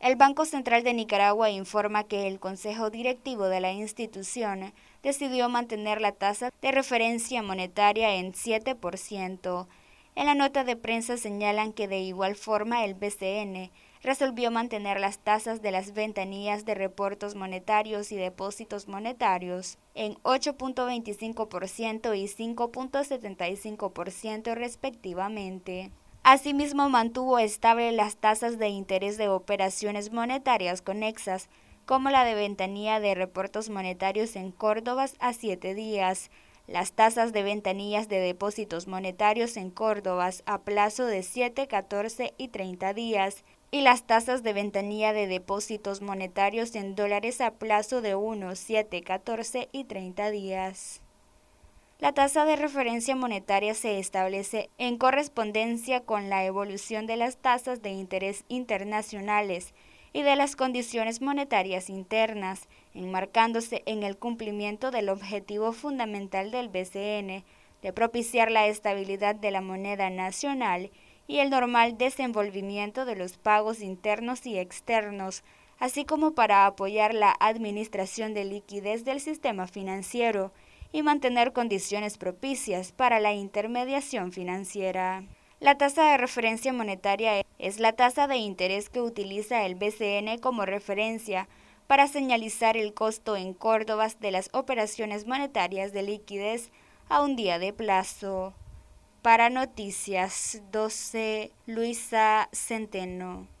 El Banco Central de Nicaragua informa que el Consejo Directivo de la institución decidió mantener la tasa de referencia monetaria en 7%. En la nota de prensa señalan que de igual forma el BCN resolvió mantener las tasas de las ventanillas de reportos monetarios y depósitos monetarios en 8.25% y 5.75% respectivamente. Asimismo, mantuvo estable las tasas de interés de operaciones monetarias conexas, como la de ventanilla de reportos monetarios en Córdoba a 7 días, las tasas de ventanillas de depósitos monetarios en Córdoba a plazo de 7, 14 y 30 días, y las tasas de ventanilla de depósitos monetarios en dólares a plazo de 1, 7, 14 y 30 días. La tasa de referencia monetaria se establece en correspondencia con la evolución de las tasas de interés internacionales y de las condiciones monetarias internas, enmarcándose en el cumplimiento del objetivo fundamental del BCN de propiciar la estabilidad de la moneda nacional y el normal desenvolvimiento de los pagos internos y externos, así como para apoyar la administración de liquidez del sistema financiero y mantener condiciones propicias para la intermediación financiera. La tasa de referencia monetaria es la tasa de interés que utiliza el BCN como referencia para señalizar el costo en Córdoba de las operaciones monetarias de liquidez a un día de plazo. Para Noticias 12, Luisa Centeno.